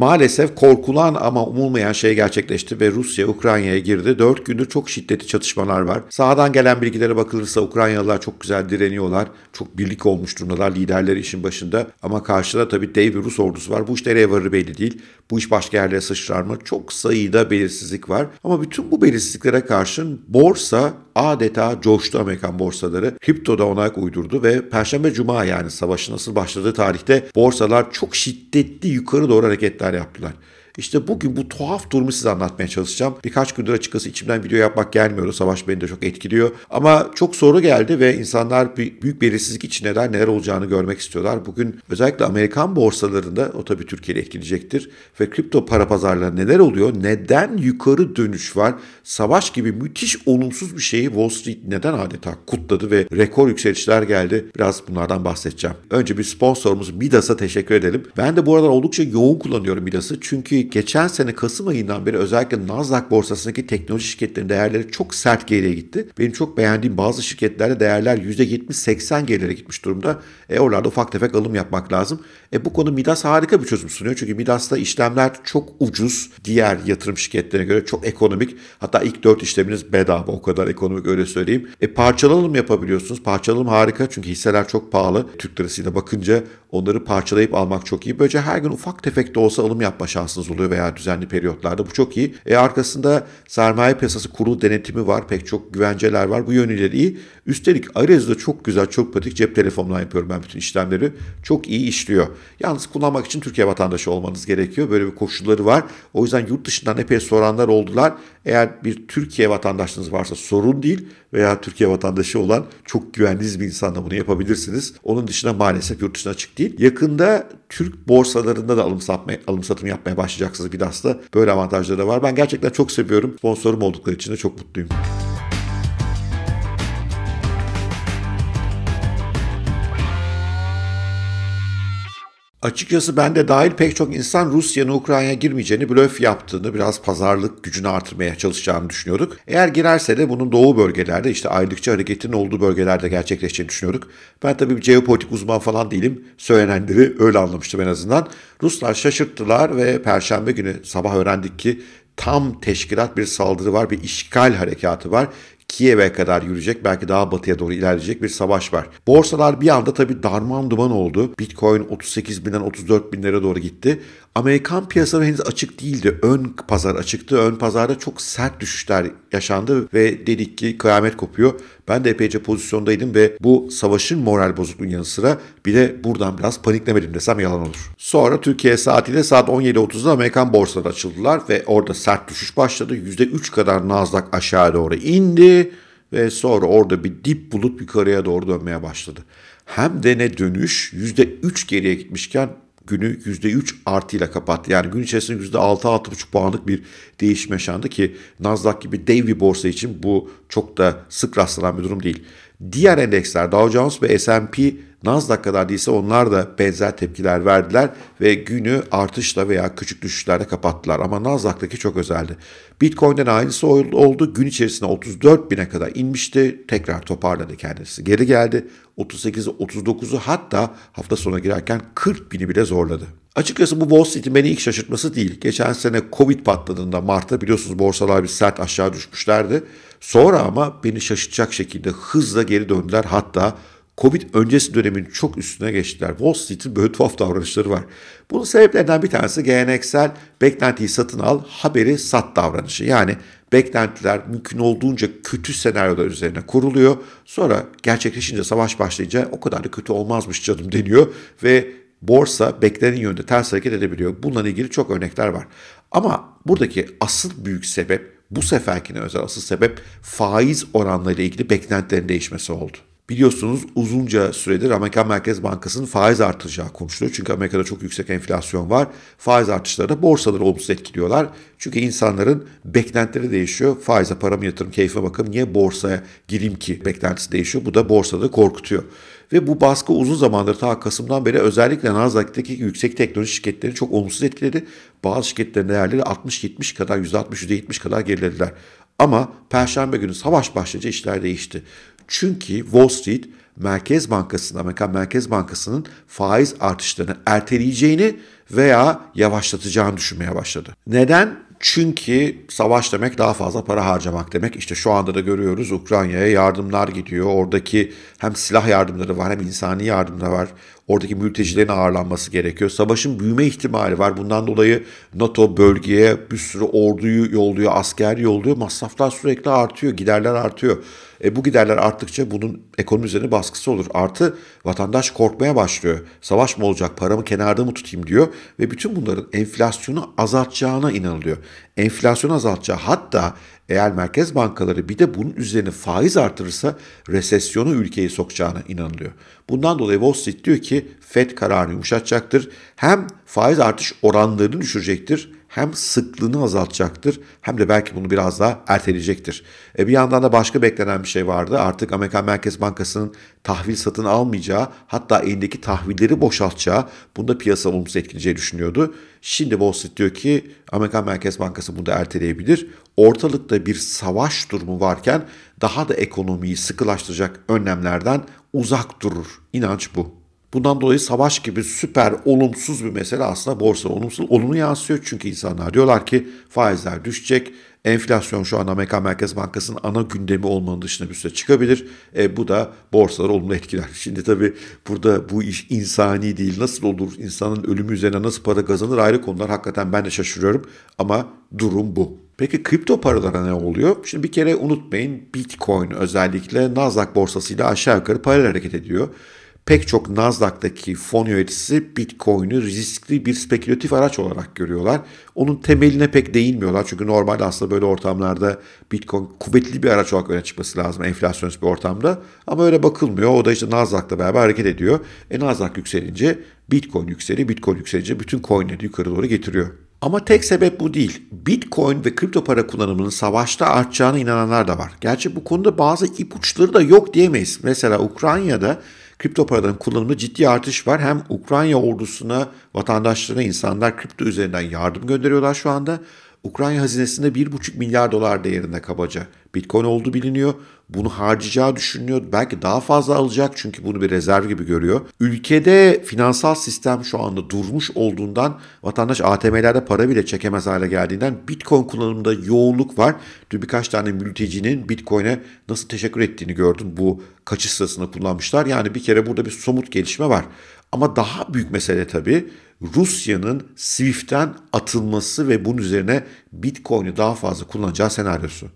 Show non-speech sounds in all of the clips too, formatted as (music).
Maalesef korkulan ama umulmayan şey gerçekleşti ve Rusya Ukrayna'ya girdi. 4 gündür çok şiddetli çatışmalar var. Sağdan gelen bilgilere bakılırsa Ukraynalılar çok güzel direniyorlar. Çok birlik olmuş durumdalar liderleri işin başında. Ama karşıda tabii dev bir Rus ordusu var. Bu iş nereye varır belli değil. Bu iş başka yerlere sıçrar mı? Çok sayıda belirsizlik var. Ama bütün bu belirsizliklere karşın borsa adeta coştu Amerikan borsaları. Kripto da ona uydurdu ve Perşembe Cuma yani savaşın nasıl başladığı tarihte borsalar çok şiddetli yukarı doğru hareketler yaptılar. İşte bugün bu tuhaf durumu size anlatmaya çalışacağım. Birkaç gündür açıkçası içimden video yapmak gelmiyordu. Savaş beni de çok etkiliyor. Ama çok soru geldi ve insanlar büyük belirsizlik içindeler neler olacağını görmek istiyorlar. Bugün özellikle Amerikan borsalarında o tabii Türkiye'yi etkileyecektir. Ve kripto para pazarlarında neler oluyor? Neden yukarı dönüş var? Savaş gibi müthiş olumsuz bir şeyi Wall Street neden adeta kutladı ve rekor yükselişler geldi? Biraz bunlardan bahsedeceğim. Önce bir sponsorumuz Midas'a teşekkür edelim. Ben de bu aralar oldukça yoğun kullanıyorum Midas'ı. Çünkü geçen sene Kasım ayından beri özellikle Nasdaq borsasındaki teknoloji şirketlerinin değerleri çok sert geriye gitti. Benim çok beğendiğim bazı şirketlerde değerler %70-80 gerilere gitmiş durumda. E oralarda ufak tefek alım yapmak lazım. E, bu konu Midas harika bir çözüm sunuyor. Çünkü Midas'ta işlemler çok ucuz. Diğer yatırım şirketlerine göre çok ekonomik. Hatta ilk dört işleminiz bedava o kadar ekonomik öyle söyleyeyim. E, parçalalım yapabiliyorsunuz. Parçalalım harika çünkü hisseler çok pahalı. Türk lirasıyla bakınca onları parçalayıp almak çok iyi. Böylece her gün ufak tefek de olsa alım yapma şansınız oluyor veya düzenli periyotlarda. Bu çok iyi. E, arkasında sermaye piyasası kurulu denetimi var. Pek çok güvenceler var. Bu yönüyle iyi. Üstelik Arez'de çok güzel, çok pratik cep telefonla yapıyorum ben bütün işlemleri. Çok iyi işliyor. Yalnız kullanmak için Türkiye vatandaşı olmanız gerekiyor. Böyle bir koşulları var. O yüzden yurt dışından epey soranlar oldular. Eğer bir Türkiye vatandaşlığınız varsa sorun değil veya Türkiye vatandaşı olan çok güvenliğiniz bir insanla bunu yapabilirsiniz. Onun dışında maalesef yurt dışına açık değil. Yakında Türk borsalarında da alım, satma, alım satım yapmaya başlayacaksınız Bidas'ta. Böyle avantajları da var. Ben gerçekten çok seviyorum. Sponsorum oldukları için de çok mutluyum. Açıkçası ben de dahil pek çok insan Rusya'nın Ukrayna'ya girmeyeceğini blöf yaptığını, biraz pazarlık gücünü artırmaya çalışacağını düşünüyorduk. Eğer girerse de bunun doğu bölgelerde işte aylıkçı hareketin olduğu bölgelerde gerçekleşeceğini düşünüyorduk. Ben tabii bir jeopolitik uzman falan değilim. Söylenenleri öyle anlamıştım en azından. Ruslar şaşırttılar ve perşembe günü sabah öğrendik ki tam teşkilat bir saldırı var, bir işgal harekatı var. Kiev'e kadar yürüyecek belki daha batıya doğru ilerleyecek bir savaş var. Borsalar bir anda tabii darman duman oldu. Bitcoin 38 binden 34 binlere doğru gitti. Amerikan piyasaları henüz açık değildi. Ön pazar açıktı. Ön pazarda çok sert düşüşler yaşandı ve dedik ki kıyamet kopuyor. Ben de epeyce pozisyondaydım ve bu savaşın moral bozukluğun yanı sıra bir de buradan biraz paniklemedim desem yalan olur. Sonra Türkiye saatiyle saat 17.30'da Amerikan borsaları açıldılar ve orada sert düşüş başladı. %3 kadar Nasdaq aşağı doğru indi ve sonra orada bir dip bulup yukarıya doğru dönmeye başladı. Hem de ne dönüş %3 geriye gitmişken günü %3 artıyla kapattı. Yani gün içerisinde %6-6,5 puanlık bir değişim yaşandı ki Nasdaq gibi dev bir borsa için bu çok da sık rastlanan bir durum değil. Diğer endeksler Dow Jones ve S&P Nasdaq kadar değilse onlar da benzer tepkiler verdiler ve günü artışla veya küçük düşüşlerle kapattılar. Ama Nasdaq'taki çok özeldi. Bitcoin'den aynısı oldu. Gün içerisinde 34 bine kadar inmişti. Tekrar toparladı kendisi. Geri geldi. 38'i 39'u hatta hafta sonuna girerken 40 bini bile zorladı. Açıkçası bu Wall Street'in beni ilk şaşırtması değil. Geçen sene Covid patladığında Mart'ta biliyorsunuz borsalar bir sert aşağı düşmüşlerdi. Sonra ama beni şaşırtacak şekilde hızla geri döndüler. Hatta Covid öncesi dönemin çok üstüne geçtiler. Wall Street'in böyle tuhaf davranışları var. Bunun sebeplerinden bir tanesi geleneksel beklentiyi satın al, haberi sat davranışı. Yani beklentiler mümkün olduğunca kötü senaryolar üzerine kuruluyor. Sonra gerçekleşince, savaş başlayınca o kadar da kötü olmazmış canım deniyor ve borsa beklenen yönde ters hareket edebiliyor. Bununla ilgili çok örnekler var. Ama buradaki asıl büyük sebep, bu seferkine özel asıl sebep faiz oranlarıyla ilgili beklentilerin değişmesi oldu. Biliyorsunuz uzunca süredir Amerikan Merkez Bankası'nın faiz artacağı konuşuluyor. Çünkü Amerika'da çok yüksek enflasyon var. Faiz artışları da borsaları olumsuz etkiliyorlar. Çünkü insanların beklentileri değişiyor. Faize para mı yatırım, keyfe bakım, niye borsaya gireyim ki beklentisi değişiyor. Bu da borsada korkutuyor. Ve bu baskı uzun zamandır ta Kasım'dan beri özellikle Nasdaq'taki yüksek teknoloji şirketlerini çok olumsuz etkiledi. Bazı şirketlerin değerleri 60-70 kadar, %60-%70 kadar gerilediler. Ama Perşembe günü savaş başlayınca işler değişti. Çünkü Wall Street Merkez Bankası'nın, Amerika Merkez Bankası'nın faiz artışlarını erteleyeceğini veya yavaşlatacağını düşünmeye başladı. Neden? Çünkü savaş demek daha fazla para harcamak demek. İşte şu anda da görüyoruz Ukrayna'ya yardımlar gidiyor. Oradaki hem silah yardımları var hem insani yardımlar var. Oradaki mültecilerin ağırlanması gerekiyor. Savaşın büyüme ihtimali var. Bundan dolayı NATO bölgeye bir sürü orduyu yolluyor, asker yolluyor. Masraflar sürekli artıyor, giderler artıyor. E, bu giderler arttıkça bunun ekonomi üzerine baskısı olur. Artı vatandaş korkmaya başlıyor. Savaş mı olacak, paramı kenarda mı tutayım diyor ve bütün bunların enflasyonu azaltacağına inanılıyor. Enflasyonu azaltacağı hatta eğer merkez bankaları bir de bunun üzerine faiz artırırsa resesyonu ülkeyi sokacağına inanılıyor. Bundan dolayı Wall Street diyor ki Fed kararını yumuşatacaktır. Hem faiz artış oranlarını düşürecektir hem sıklığını azaltacaktır hem de belki bunu biraz daha erteleyecektir. E bir yandan da başka beklenen bir şey vardı. Artık Amerika Merkez Bankası'nın tahvil satın almayacağı hatta elindeki tahvilleri boşaltacağı bunda piyasa olumsuz etkileyeceği düşünüyordu. Şimdi Wall Street diyor ki Amerika Merkez Bankası bunu da erteleyebilir. Ortalıkta bir savaş durumu varken daha da ekonomiyi sıkılaştıracak önlemlerden uzak durur. İnanç bu. Bundan dolayı savaş gibi süper olumsuz bir mesele aslında borsa olumsuz olumlu yansıyor. Çünkü insanlar diyorlar ki faizler düşecek. Enflasyon şu an Amerika Merkez Bankası'nın ana gündemi olmanın dışında bir süre çıkabilir. E, bu da borsaları olumlu etkiler. (laughs) Şimdi tabii burada bu iş insani değil. Nasıl olur? İnsanın ölümü üzerine nasıl para kazanır? Ayrı konular. Hakikaten ben de şaşırıyorum. Ama durum bu. Peki kripto paralara ne oluyor? Şimdi bir kere unutmayın Bitcoin özellikle Nasdaq borsasıyla aşağı yukarı paralel hareket ediyor pek çok Nasdaq'taki fon yöneticisi Bitcoin'i riskli bir spekülatif araç olarak görüyorlar. Onun temeline pek değinmiyorlar çünkü normalde aslında böyle ortamlarda Bitcoin kuvvetli bir araç olarak öne çıkması lazım enflasyonist bir ortamda. Ama öyle bakılmıyor. O da işte Nasdaq'la beraber hareket ediyor. E Nasdaq yükselince Bitcoin yükseliyor. Bitcoin yükselince bütün coinleri yukarı doğru getiriyor. Ama tek sebep bu değil. Bitcoin ve kripto para kullanımının savaşta artacağına inananlar da var. Gerçi bu konuda bazı ipuçları da yok diyemeyiz. Mesela Ukrayna'da kripto paraların kullanımı ciddi artış var. Hem Ukrayna ordusuna, vatandaşlarına insanlar kripto üzerinden yardım gönderiyorlar şu anda. Ukrayna hazinesinde 1,5 milyar dolar değerinde kabaca Bitcoin oldu biliniyor. Bunu harcayacağı düşünülüyor. Belki daha fazla alacak çünkü bunu bir rezerv gibi görüyor. Ülkede finansal sistem şu anda durmuş olduğundan vatandaş ATM'lerde para bile çekemez hale geldiğinden Bitcoin kullanımında yoğunluk var. Dün birkaç tane mültecinin Bitcoin'e nasıl teşekkür ettiğini gördüm. Bu kaçış sırasında kullanmışlar. Yani bir kere burada bir somut gelişme var. Ama daha büyük mesele tabii Rusya'nın SWIFT'ten atılması ve bunun üzerine Bitcoin'i daha fazla kullanacağı senaryosu.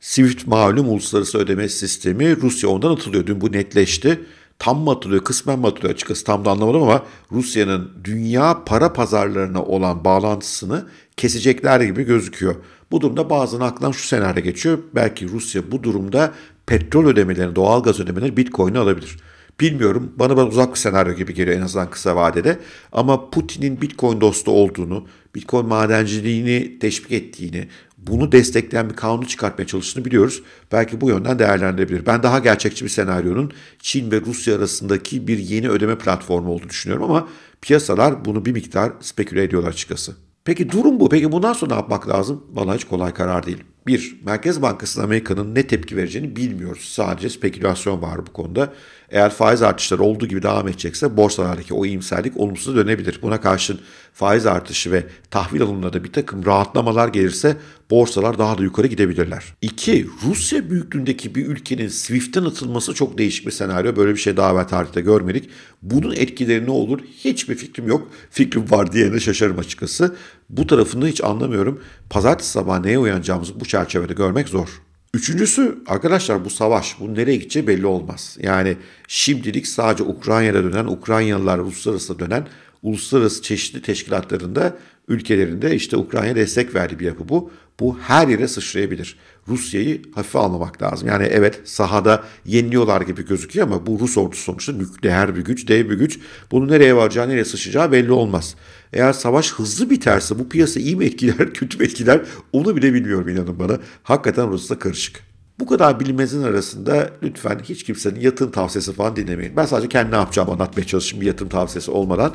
SWIFT malum uluslararası ödeme sistemi Rusya ondan atılıyor. Dün bu netleşti. Tam mı atılıyor, kısmen mi atılıyor açıkçası tam da anlamadım ama Rusya'nın dünya para pazarlarına olan bağlantısını kesecekler gibi gözüküyor. Bu durumda bazen aklından şu senaryo geçiyor. Belki Rusya bu durumda petrol ödemeleri, doğalgaz ödemeleri Bitcoin'i alabilir. Bilmiyorum bana bana uzak bir senaryo gibi geliyor en azından kısa vadede. Ama Putin'in Bitcoin dostu olduğunu, Bitcoin madenciliğini teşvik ettiğini, bunu destekleyen bir kanunu çıkartmaya çalıştığını biliyoruz. Belki bu yönden değerlendirilebilir. Ben daha gerçekçi bir senaryonun Çin ve Rusya arasındaki bir yeni ödeme platformu olduğunu düşünüyorum ama piyasalar bunu bir miktar speküle ediyorlar açıkçası. Peki durum bu. Peki bundan sonra ne yapmak lazım? Bana hiç kolay karar değil. Bir, Merkez Bankası'nın Amerika'nın ne tepki vereceğini bilmiyoruz. Sadece spekülasyon var bu konuda. Eğer faiz artışları olduğu gibi devam edecekse borsalardaki o iyimserlik olumsuz dönebilir. Buna karşın faiz artışı ve tahvil alımlarında bir takım rahatlamalar gelirse borsalar daha da yukarı gidebilirler. İki, Rusya büyüklüğündeki bir ülkenin SWIFT'ten atılması çok değişik bir senaryo. Böyle bir şey daha evvel tarihte görmedik. Bunun etkileri ne olur? Hiçbir fikrim yok. Fikrim var diyene şaşarım açıkçası. Bu tarafını hiç anlamıyorum. Pazartesi sabah neye uyanacağımızı bu çerçevede çerçevede görmek zor. Üçüncüsü arkadaşlar bu savaş bu nereye gideceği belli olmaz. Yani şimdilik sadece Ukrayna'da dönen Ukraynalılar uluslararası dönen uluslararası çeşitli teşkilatlarında ülkelerinde işte Ukrayna destek verdiği bir yapı bu. Bu her yere sıçrayabilir. Rusya'yı hafife almamak lazım. Yani evet sahada yeniliyorlar gibi gözüküyor ama bu Rus ordusu sonuçta nükleer bir güç, dev bir güç. Bunu nereye varacağı, nereye sıçacağı belli olmaz. Eğer savaş hızlı biterse bu piyasa iyi mi etkiler, (laughs) kötü mü etkiler onu bile bilmiyorum inanın bana. Hakikaten Rus'ta karışık. Bu kadar bilinmezin arasında lütfen hiç kimsenin yatırım tavsiyesi falan dinlemeyin. Ben sadece kendi ne yapacağımı anlatmaya çalışayım bir yatırım tavsiyesi olmadan.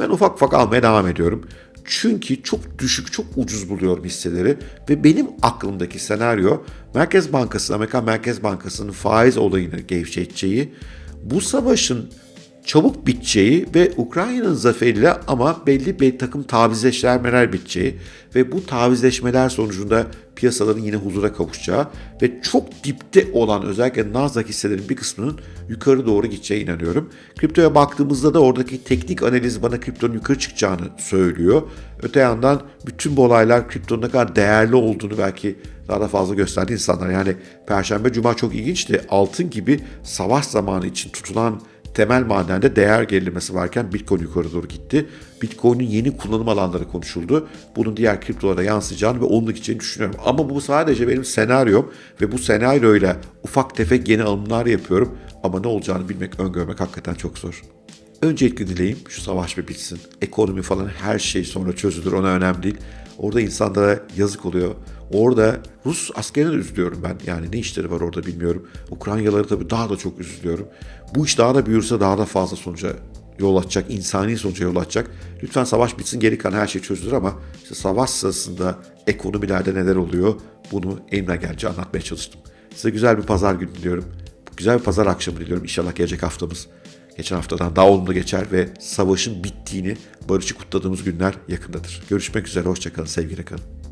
Ben ufak ufak almaya devam ediyorum. Çünkü çok düşük, çok ucuz buluyorum hisseleri ve benim aklımdaki senaryo Merkez Bankası, Amerika Merkez Bankası'nın faiz olayını gevşeteceği, bu savaşın çabuk biteceği ve Ukrayna'nın zaferiyle ama belli bir takım tavizleşmeler biteceği ve bu tavizleşmeler sonucunda piyasaların yine huzura kavuşacağı ve çok dipte olan özellikle Nasdaq hisselerinin bir kısmının yukarı doğru gideceğine inanıyorum. Kriptoya baktığımızda da oradaki teknik analiz bana kriptonun yukarı çıkacağını söylüyor. Öte yandan bütün bu olaylar kriptonun ne kadar değerli olduğunu belki daha da fazla gösterdi insanlar. Yani Perşembe, Cuma çok ilginçti. Altın gibi savaş zamanı için tutulan temel madende değer gerilemesi varken Bitcoin yukarı doğru gitti. Bitcoin'in yeni kullanım alanları konuşuldu. Bunun diğer kriptolara yansıyacağını ve onun için düşünüyorum. Ama bu sadece benim senaryom ve bu senaryoyla ufak tefek yeni alımlar yapıyorum. Ama ne olacağını bilmek, öngörmek hakikaten çok zor. Öncelikli dileğim şu savaş bir bitsin. Ekonomi falan her şey sonra çözülür ona önemli değil. Orada insanlara yazık oluyor. Orada Rus askerine de üzülüyorum ben. Yani ne işleri var orada bilmiyorum. Ukraynalıları tabii daha da çok üzülüyorum. Bu iş daha da büyürse daha da fazla sonuca yol açacak, insani sonuca yol açacak. Lütfen savaş bitsin geri kalan her şey çözülür ama işte savaş sırasında ekonomilerde neler oluyor bunu elimden gelince anlatmaya çalıştım. Size güzel bir pazar günü diliyorum. Güzel bir pazar akşamı diliyorum. inşallah gelecek haftamız geçen haftadan daha olumlu geçer ve savaşın bittiğini, barışı kutladığımız günler yakındadır. Görüşmek üzere, hoşçakalın, sevgiyle kalın.